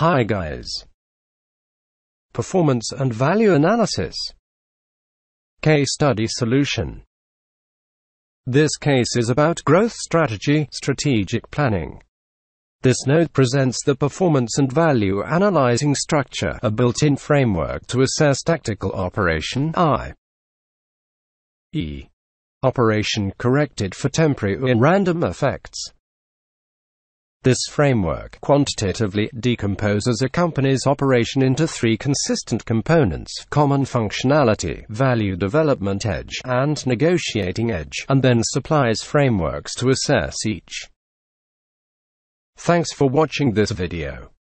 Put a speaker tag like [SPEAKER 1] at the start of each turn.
[SPEAKER 1] Hi guys. Performance and value analysis. Case study solution. This
[SPEAKER 2] case is about growth strategy, strategic planning. This node presents
[SPEAKER 3] the performance and value analyzing structure, a built-in framework to assess tactical operation I. E. Operation corrected for temporary or random effects. This framework quantitatively decomposes a company's operation into three consistent components common functionality, value development edge, and negotiating edge, and then
[SPEAKER 1] supplies frameworks to assess each. Thanks for watching this video.